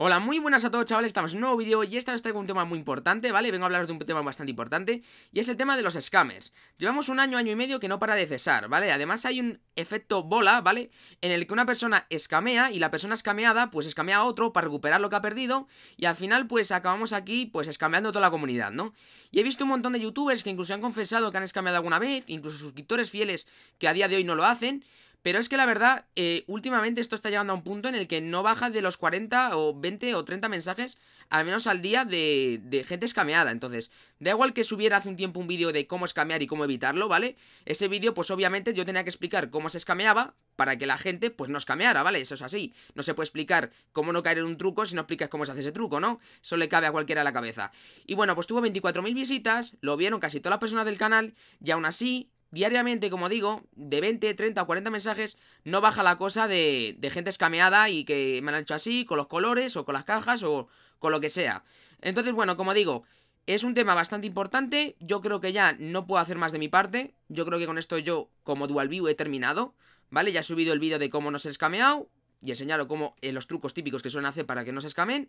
Hola, muy buenas a todos chavales, estamos en un nuevo vídeo y esta vez traigo un tema muy importante, ¿vale? Vengo a hablaros de un tema bastante importante y es el tema de los scammers. Llevamos un año, año y medio que no para de cesar, ¿vale? Además hay un efecto bola, ¿vale? En el que una persona escamea y la persona escameada pues escamea a otro para recuperar lo que ha perdido y al final pues acabamos aquí pues escameando toda la comunidad, ¿no? Y he visto un montón de youtubers que incluso han confesado que han escameado alguna vez, incluso suscriptores fieles que a día de hoy no lo hacen, pero es que la verdad, eh, últimamente esto está llegando a un punto en el que no baja de los 40 o 20 o 30 mensajes, al menos al día, de, de gente escameada. Entonces, da igual que subiera hace un tiempo un vídeo de cómo escamear y cómo evitarlo, ¿vale? Ese vídeo, pues obviamente yo tenía que explicar cómo se escameaba para que la gente, pues, no escameara, ¿vale? Eso es así. No se puede explicar cómo no caer en un truco si no explicas cómo se hace ese truco, ¿no? Eso le cabe a cualquiera a la cabeza. Y bueno, pues tuvo 24.000 visitas, lo vieron casi todas las personas del canal, y aún así, diariamente, como digo, de 20, 30 o 40 mensajes, no baja la cosa de, de, gente escameada y que me han hecho así, con los colores o con las cajas o con lo que sea. Entonces, bueno, como digo, es un tema bastante importante. Yo creo que ya no puedo hacer más de mi parte. Yo creo que con esto yo, como Dual View, he terminado. ¿Vale? Ya he subido el vídeo de cómo no se escameado y enseñado cómo eh, los trucos típicos que suelen hacer para que no se escamen.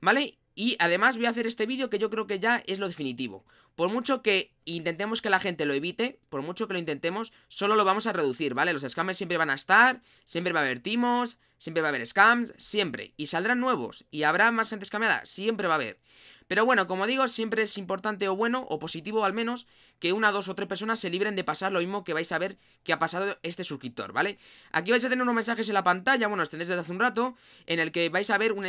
¿Vale? Y además voy a hacer este vídeo que yo creo que ya es lo definitivo. Por mucho que intentemos que la gente lo evite, por mucho que lo intentemos, solo lo vamos a reducir, ¿vale? Los scams siempre van a estar, siempre va a haber timos, siempre va a haber scams, siempre. Y saldrán nuevos, y habrá más gente scameada, siempre va a haber. Pero bueno, como digo, siempre es importante o bueno, o positivo al menos, que una, dos o tres personas se libren de pasar lo mismo que vais a ver que ha pasado este suscriptor, ¿vale? Aquí vais a tener unos mensajes en la pantalla, bueno, los tendréis desde hace un rato, en el que vais a ver un,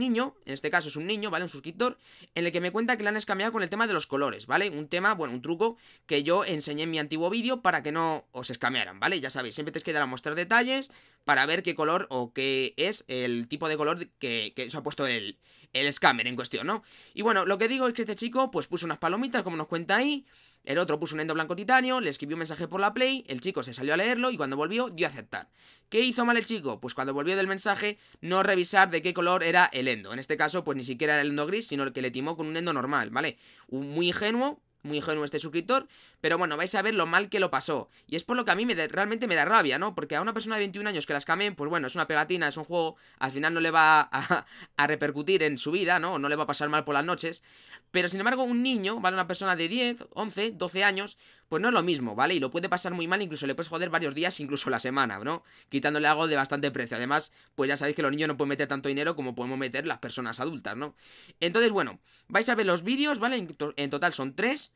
niño, en este caso es un niño, ¿vale? Un suscriptor, en el que me cuenta que le han escameado con el tema de los colores, ¿vale? Un tema, bueno, un truco que yo enseñé en mi antiguo vídeo para que no os escamearan, ¿vale? Ya sabéis, siempre te que dar a mostrar detalles para ver qué color o qué es el tipo de color que, que os ha puesto el, el scammer en cuestión, ¿no? Y bueno, lo que digo es que este chico pues puso unas palomitas, como nos cuenta ahí, el otro puso un endo blanco titanio, le escribió un mensaje por la play, el chico se salió a leerlo y cuando volvió dio a aceptar. ¿Qué hizo mal el chico? Pues cuando volvió del mensaje no revisar de qué color era el endo. En este caso pues ni siquiera era el endo gris, sino el que le timó con un endo normal, ¿vale? Un muy ingenuo, muy ingenuo este suscriptor, pero bueno, vais a ver lo mal que lo pasó. Y es por lo que a mí me realmente me da rabia, ¿no? Porque a una persona de 21 años que las camen, pues bueno, es una pegatina, es un juego, al final no le va a, a, repercutir en su vida, ¿no? No le va a pasar mal por las noches. Pero sin embargo, un niño, ¿vale? Una persona de 10, 11, 12 años, pues no es lo mismo, ¿vale? Y lo puede pasar muy mal, incluso le puedes joder varios días, incluso la semana, ¿no? Quitándole algo de bastante precio. Además, pues ya sabéis que los niños no pueden meter tanto dinero como podemos meter las personas adultas, ¿no? Entonces, bueno, vais a ver los vídeos, ¿vale? En, total son tres.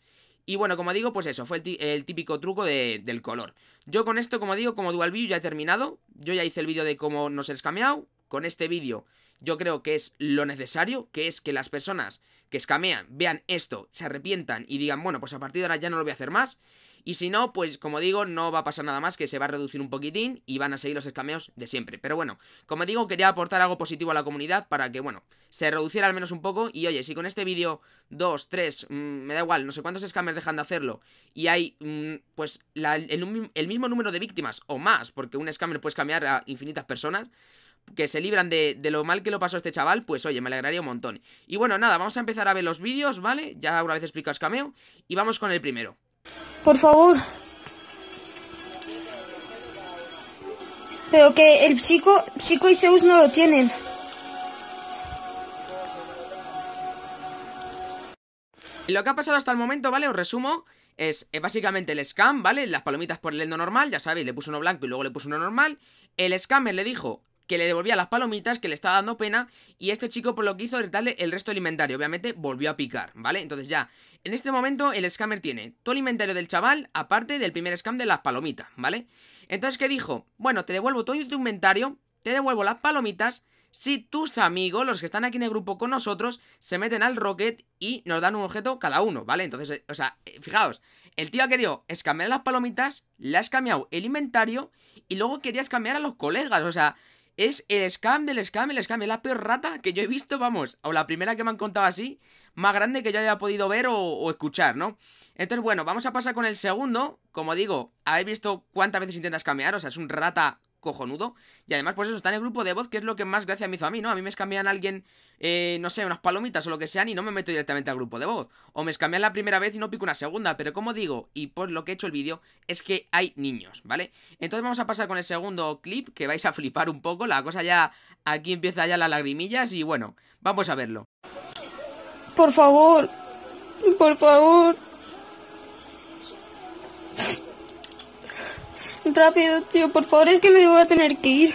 Y bueno, como digo, pues eso, fue el, típico truco del color. Yo con esto, como digo, como dual ya he terminado. Yo ya hice el vídeo de cómo nos he escameado. Con este vídeo yo creo que es lo necesario, que es que las personas que escamean, vean esto, se arrepientan y digan, bueno, pues a partir de ahora ya no lo voy a hacer más. Y si no, pues como digo, no va a pasar nada más que se va a reducir un poquitín y van a seguir los escameos de siempre. Pero bueno, como digo, quería aportar algo positivo a la comunidad para que, bueno, se reduciera al menos un poco. Y oye, si con este vídeo dos, tres, mm, me da igual, no sé cuántos scammers dejan de hacerlo y hay, mm, pues, el, mismo número de víctimas o más, porque un escammer puede escamear a infinitas personas, que se libran de, de, lo mal que lo pasó este chaval, pues oye, me alegraría un montón. Y bueno, nada, vamos a empezar a ver los vídeos, ¿vale? Ya una vez explicas cameo, y vamos con el primero. Por favor. Pero que el psico, psico y Zeus no lo tienen. Lo que ha pasado hasta el momento, ¿vale? Os resumo es básicamente el scam, ¿vale? Las palomitas por el endo normal, ya sabéis, le puso uno blanco y luego le puso uno normal. El scammer le dijo que le devolvía las palomitas, que le estaba dando pena, y este chico por lo que hizo es darle el resto del inventario, obviamente volvió a picar, ¿vale? Entonces ya, en este momento el scammer tiene todo el inventario del chaval, aparte del primer scam de las palomitas, ¿vale? Entonces, ¿qué dijo? Bueno, te devuelvo todo tu inventario, te devuelvo las palomitas, si tus amigos, los que están aquí en el grupo con nosotros, se meten al Rocket y nos dan un objeto cada uno, ¿vale? Entonces, eh, o sea, eh, fijaos, el tío ha querido escamear las palomitas, le ha cambiado el inventario y luego quería cambiar a los colegas, o sea, es el scam del scam, el scam, es la peor rata que yo he visto, vamos, o la primera que me han contado así, más grande que yo haya podido ver o, escuchar, ¿no? Entonces, bueno, vamos a pasar con el segundo. Como digo, habéis visto cuántas veces intentas cambiar o sea, es un rata cojonudo. Y además, pues eso, está en el grupo de voz, que es lo que más gracia me hizo a mí, ¿no? A mí me cambian alguien, eh, no sé, unas palomitas o lo que sean y no me meto directamente al grupo de voz. O me cambian la primera vez y no pico una segunda, pero como digo, y por lo que he hecho el vídeo, es que hay niños, ¿vale? Entonces vamos a pasar con el segundo clip, que vais a flipar un poco, la cosa ya, aquí empieza ya las lagrimillas y bueno, vamos a verlo. Por favor, por favor. rápido, tío. Por favor, es que me voy a tener que ir.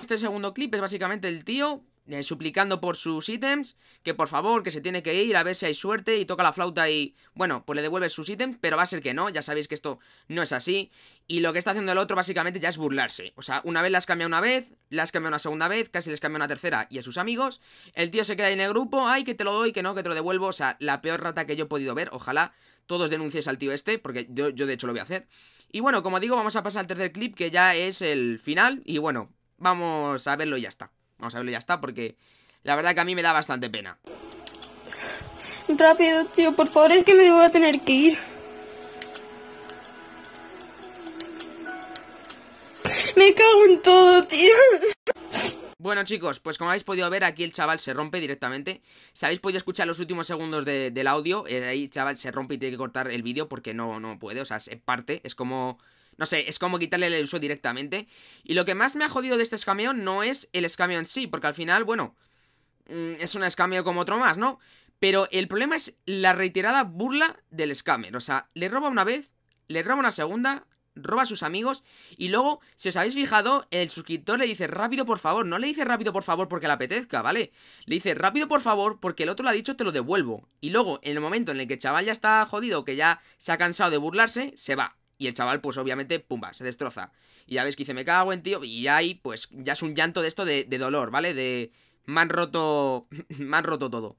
Este segundo clip es básicamente el tío eh, suplicando por sus ítems, que por favor, que se tiene que ir a ver si hay suerte y toca la flauta y, bueno, pues le devuelve sus ítems, pero va a ser que no, ya sabéis que esto no es así. Y lo que está haciendo el otro básicamente ya es burlarse. O sea, una vez las cambia una vez, las cambia una segunda vez, casi les cambia una tercera y a sus amigos. El tío se queda ahí en el grupo, ay, que te lo doy, que no, que te lo devuelvo. O sea, la peor rata que yo he podido ver, ojalá todos denuncies al tío este, porque yo, yo de hecho lo voy a hacer. Y bueno, como digo, vamos a pasar al tercer clip, que ya es el final, y bueno, vamos a verlo y ya está. Vamos a verlo y ya está, porque la verdad que a mí me da bastante pena. Rápido, tío, por favor, es que me voy a tener que ir. Me cago en todo, tío. Bueno chicos, pues como habéis podido ver aquí el chaval se rompe directamente Si habéis podido escuchar los últimos segundos del audio, eh, ahí chaval se rompe y tiene que cortar el vídeo porque no, no puede, o sea, se parte, es como... No sé, es como quitarle el uso directamente Y lo que más me ha jodido de este escameo no es el escameo en sí, porque al final, bueno, mm, es un escameo como otro más, ¿no? Pero el problema es la reiterada burla del escamer. O sea, le roba una vez, le roba una segunda, roba a sus amigos. Y luego, si os habéis fijado, el suscriptor le dice rápido por favor. No le dice rápido por favor porque le apetezca, ¿vale? Le dice rápido por favor porque el otro lo ha dicho te lo devuelvo. Y luego, en el momento en el que el chaval ya está jodido, que ya se ha cansado de burlarse, se va. Y el chaval, pues obviamente, pumba, se destroza. Y ya ves que dice, me cago en tío. Y ahí, pues, ya es un llanto de esto de, de dolor, ¿vale? De. Me han roto. me han roto todo.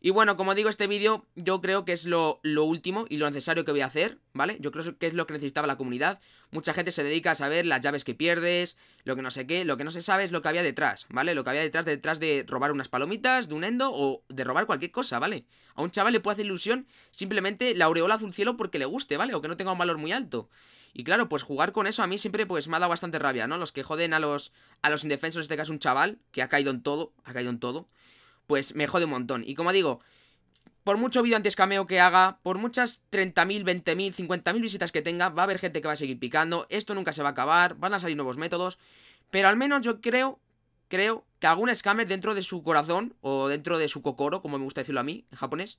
Y bueno, como digo, este vídeo yo creo que es lo, lo, último y lo necesario que voy a hacer, ¿vale? Yo creo que es lo que necesitaba la comunidad. Mucha gente se dedica a saber las llaves que pierdes, lo que no sé qué, lo que no se sabe es lo que había detrás, ¿vale? Lo que había detrás, detrás de robar unas palomitas, de un endo o de robar cualquier cosa, ¿vale? A un chaval le puede hacer ilusión simplemente la aureola azul cielo porque le guste, ¿vale? O que no tenga un valor muy alto. Y claro, pues jugar con eso a mí siempre pues me ha dado bastante rabia, ¿no? Los que joden a los, a los indefensos, en este caso un chaval, que ha caído en todo, ha caído en todo pues me jode un montón. Y como digo, por mucho video antes cameo que haga, por muchas 30.000, 20.000, 50.000 visitas que tenga, va a haber gente que va a seguir picando, esto nunca se va a acabar, van a salir nuevos métodos, pero al menos yo creo, creo que algún scammer dentro de su corazón, o dentro de su kokoro, como me gusta decirlo a mí, en japonés,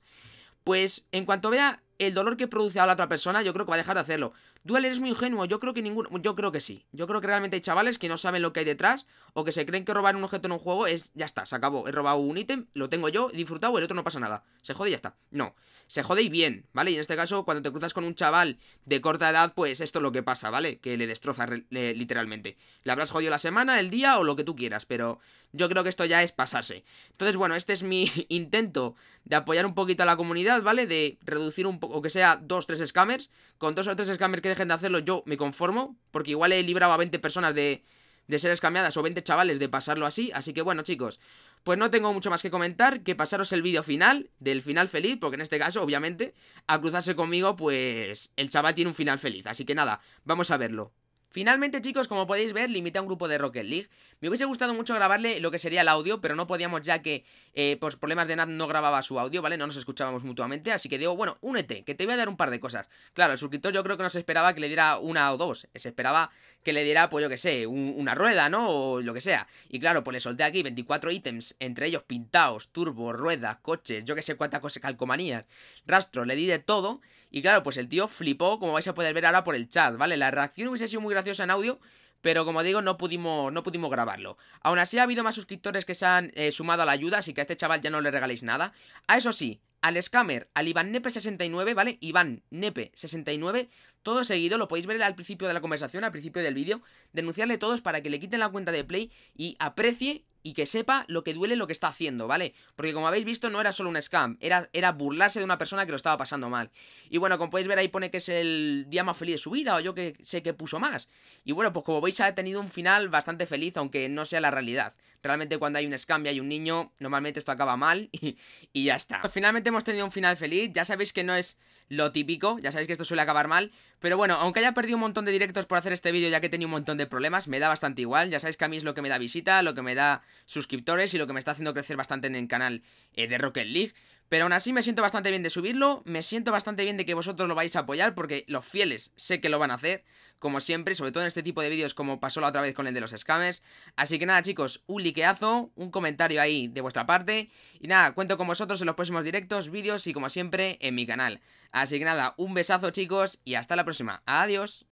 pues en cuanto vea el dolor que produce a la otra persona, yo creo que va a dejar de hacerlo. Duel es muy ingenuo, yo creo que ninguno, yo creo que sí. Yo creo que realmente hay chavales que no saben lo que hay detrás o que se creen que robar un objeto en un juego es ya está, se acabó, he robado un ítem, lo tengo yo, he disfrutado, el otro no pasa nada. Se jode y ya está. No, se jode y bien, ¿vale? Y en este caso, cuando te cruzas con un chaval de corta edad, pues esto es lo que pasa, ¿vale? Que le destroza literalmente. Le habrás jodido la semana, el día o lo que tú quieras, pero yo creo que esto ya es pasarse. Entonces, bueno, este es mi intento de apoyar un poquito a la comunidad, ¿vale? De reducir un poco o que sea dos, tres scammers. Con dos o tres scammers que dejen de hacerlo, yo me conformo. Porque igual he librado a 20 personas de, de ser escameadas o 20 chavales de pasarlo así. Así que bueno, chicos, pues no tengo mucho más que comentar que pasaros el vídeo final, del final feliz, porque en este caso, obviamente, a cruzarse conmigo, pues el chaval tiene un final feliz. Así que nada, vamos a verlo. Finalmente chicos, como podéis ver, limité a un grupo de Rocket League Me hubiese gustado mucho grabarle lo que sería el audio Pero no podíamos ya que, eh, por problemas de NAT no grababa su audio, ¿vale? No nos escuchábamos mutuamente Así que digo, bueno, únete, que te voy a dar un par de cosas Claro, el suscriptor yo creo que no se esperaba que le diera una o dos Se esperaba que le diera, pues yo que sé, una rueda, ¿no? O lo que sea Y claro, pues le solté aquí 24 ítems Entre ellos pintados, turbo, ruedas, coches, yo que sé cuántas cosas, calcomanías Rastro le di de todo y claro, pues el tío flipó, como vais a poder ver ahora por el chat, ¿vale? La reacción hubiese sido muy graciosa en audio, pero como digo, no pudimos, no pudimos grabarlo. Aún así ha habido más suscriptores que se han eh, sumado a la ayuda, así que a este chaval ya no le regaléis nada. A eso sí, al scammer, al Iván Nepe69, ¿vale? Iván Nepe69, todo seguido, lo podéis ver al principio de la conversación, al principio del vídeo, denunciarle todos para que le quiten la cuenta de Play y aprecie y que sepa lo que duele lo que está haciendo, ¿vale? Porque como habéis visto no era solo un scam, era, era burlarse de una persona que lo estaba pasando mal. Y bueno, como podéis ver ahí pone que es el día más feliz de su vida o yo que sé que puso más. Y bueno, pues como veis ha tenido un final bastante feliz aunque no sea la realidad. Realmente cuando hay un escambio y un niño, normalmente esto acaba mal y, ya está. Finalmente hemos tenido un final feliz, ya sabéis que no es lo típico, ya sabéis que esto suele acabar mal, pero bueno, aunque haya perdido un montón de directos por hacer este vídeo ya que he tenido un montón de problemas, me da bastante igual, ya sabéis que a mí es lo que me da visita, lo que me da suscriptores y lo que me está haciendo crecer bastante en el canal eh, de Rocket League, pero aún así me siento bastante bien de subirlo, me siento bastante bien de que vosotros lo vais a apoyar, porque los fieles sé que lo van a hacer, como siempre, sobre todo en este tipo de vídeos como pasó la otra vez con el de los scammers. Así que nada chicos, un likeazo, un comentario ahí de vuestra parte, y nada, cuento con vosotros en los próximos directos, vídeos y como siempre en mi canal. Así que nada, un besazo chicos y hasta la próxima. Adiós.